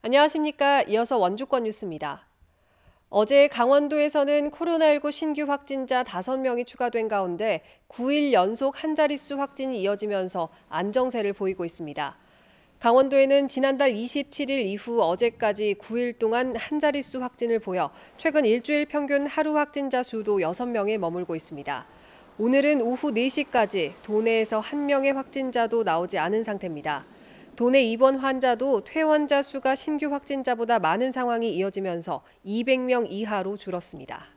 안녕하십니까. 이어서 원주권 뉴스입니다. 어제 강원도에서는 코로나19 신규 확진자 5명이 추가된 가운데 9일 연속 한자릿수 확진이 이어지면서 안정세를 보이고 있습니다. 강원도에는 지난달 27일 이후 어제까지 9일 동안 한 자릿수 확진을 보여 최근 일주일 평균 하루 확진자 수도 6명에 머물고 있습니다. 오늘은 오후 4시까지 도내에서 1명의 확진자도 나오지 않은 상태입니다. 도내 입원 환자도 퇴원자 수가 신규 확진자보다 많은 상황이 이어지면서 200명 이하로 줄었습니다.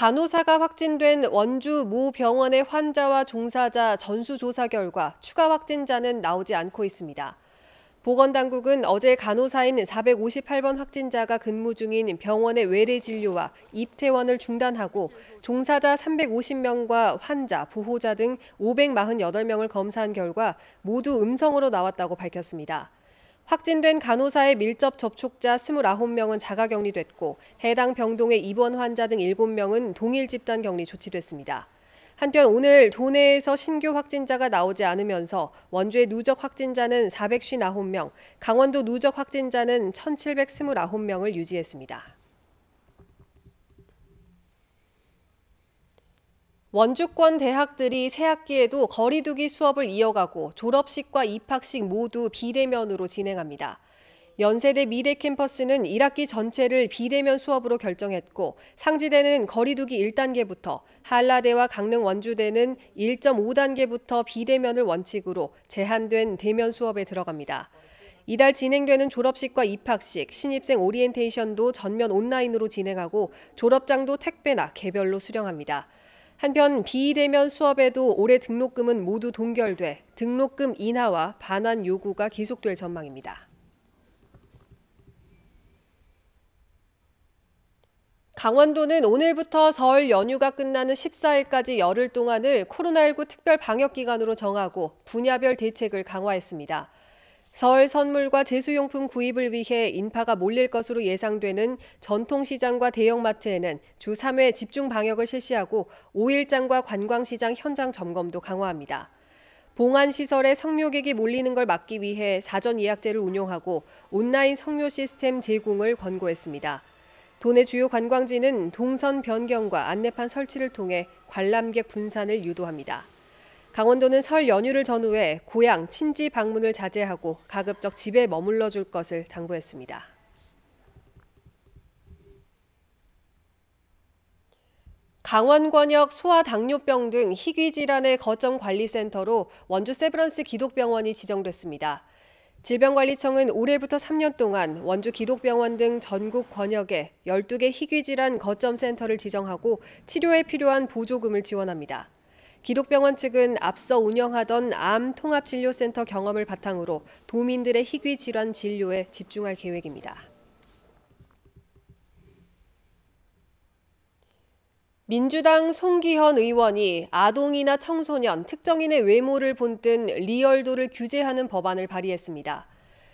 간호사가 확진된 원주 모 병원의 환자와 종사자 전수조사 결과 추가 확진자는 나오지 않고 있습니다. 보건당국은 어제 간호사인 458번 확진자가 근무 중인 병원의 외래 진료와 입퇴원을 중단하고 종사자 350명과 환자, 보호자 등 548명을 검사한 결과 모두 음성으로 나왔다고 밝혔습니다. 확진된 간호사의 밀접 접촉자 29명은 자가 격리됐고 해당 병동의 입원 환자 등 7명은 동일 집단 격리 조치됐습니다. 한편 오늘 도내에서 신규 확진자가 나오지 않으면서 원주의 누적 확진자는 459명, 강원도 누적 확진자는 1,729명을 유지했습니다. 원주권 대학들이 새학기에도 거리두기 수업을 이어가고 졸업식과 입학식 모두 비대면으로 진행합니다. 연세대 미래 캠퍼스는 1학기 전체를 비대면 수업으로 결정했고 상지대는 거리두기 1단계부터 한라대와 강릉 원주대는 1.5단계부터 비대면을 원칙으로 제한된 대면 수업에 들어갑니다. 이달 진행되는 졸업식과 입학식, 신입생 오리엔테이션도 전면 온라인으로 진행하고 졸업장도 택배나 개별로 수령합니다. 한편 비대면 수업에도 올해 등록금은 모두 동결돼 등록금 인하와 반환 요구가 계속될 전망입니다. 강원도는 오늘부터 설 연휴가 끝나는 14일까지 열흘 동안을 코로나19 특별 방역 기간으로 정하고 분야별 대책을 강화했습니다. 서울 선물과 제수용품 구입을 위해 인파가 몰릴 것으로 예상되는 전통시장과 대형마트에는 주 3회 집중 방역을 실시하고 5일장과 관광시장 현장 점검도 강화합니다. 봉안시설에 성묘객이 몰리는 걸 막기 위해 사전 예약제를 운영하고 온라인 성묘 시스템 제공을 권고했습니다. 도내 주요 관광지는 동선 변경과 안내판 설치를 통해 관람객 분산을 유도합니다. 강원도는 설 연휴를 전후해 고향 친지 방문을 자제하고 가급적 집에 머물러 줄 것을 당부했습니다. 강원권역 소아당뇨병 등 희귀 질환의 거점 관리센터로 원주 세브란스 기독병원이 지정됐습니다. 질병관리청은 올해부터 3년 동안 원주 기독병원 등 전국 권역에 12개 희귀 질환 거점 센터를 지정하고 치료에 필요한 보조금을 지원합니다. 기독병원 측은 앞서 운영하던 암 통합진료센터 경험을 바탕으로 도민들의 희귀 질환 진료에 집중할 계획입니다. 민주당 송기현 의원이 아동이나 청소년, 특정인의 외모를 본뜬 리얼도를 규제하는 법안을 발의했습니다.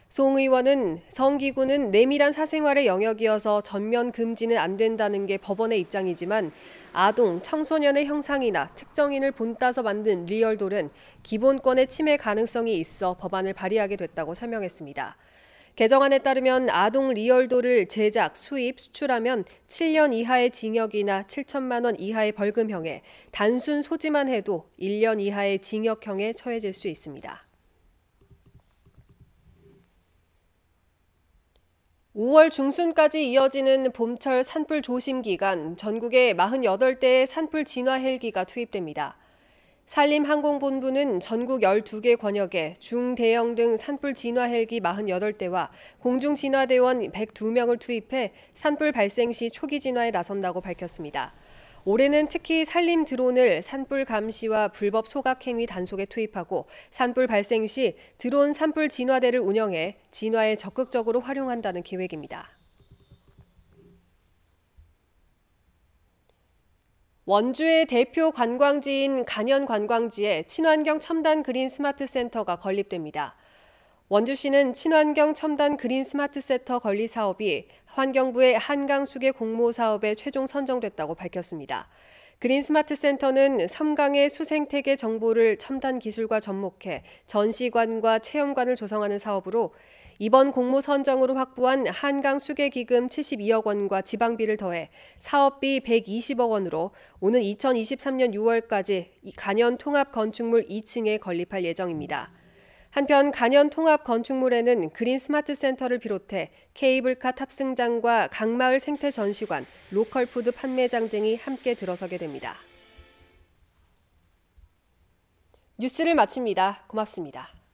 송 의원은 성기구는 내밀한 사생활의 영역이어서 전면 금지는 안 된다는 게 법원의 입장이지만 아동, 청소년의 형상이나 특정인을 본따서 만든 리얼돌은 기본권의 침해 가능성이 있어 법안을 발의하게 됐다고 설명했습니다. 개정안에 따르면 아동 리얼돌을 제작, 수입, 수출하면 7년 이하의 징역이나 7천만 원 이하의 벌금형에 단순 소지만 해도 1년 이하의 징역형에 처해질 수 있습니다. 5월 중순까지 이어지는 봄철 산불 조심 기간 전국에 48대의 산불 진화 헬기가 투입됩니다. 산림항공본부는 전국 12개 권역에 중대형 등 산불 진화 헬기 48대와 공중진화대원 102명을 투입해 산불 발생 시 초기 진화에 나선다고 밝혔습니다. 올해는 특히 산림 드론을 산불 감시와 불법 소각행위 단속에 투입하고 산불 발생 시 드론 산불 진화대를 운영해 진화에 적극적으로 활용한다는 계획입니다. 원주의 대표 관광지인 간현 관광지에 친환경 첨단 그린 스마트 센터가 건립됩니다. 원주시는 친환경 첨단 그린 스마트 센터 건립 사업이 환경부의 한강수계 공모 사업에 최종 선정됐다고 밝혔습니다. 그린 스마트 센터는 섬강의 수생태계 정보를 첨단 기술과 접목해 전시관과 체험관을 조성하는 사업으로 이번 공모 선정으로 확보한 한강 수계 기금 72억 원과 지방비를 더해 사업비 120억 원으로 오는 2023년 6월까지 간현 통합 건축물 2층에 건립할 예정입니다. 한편 간현 통합 건축물에는 그린 스마트 센터를 비롯해 케이블카 탑승장과 강마을 생태 전시관, 로컬 푸드 판매장 등이 함께 들어서게 됩니다. 뉴스를 마칩니다. 고맙습니다.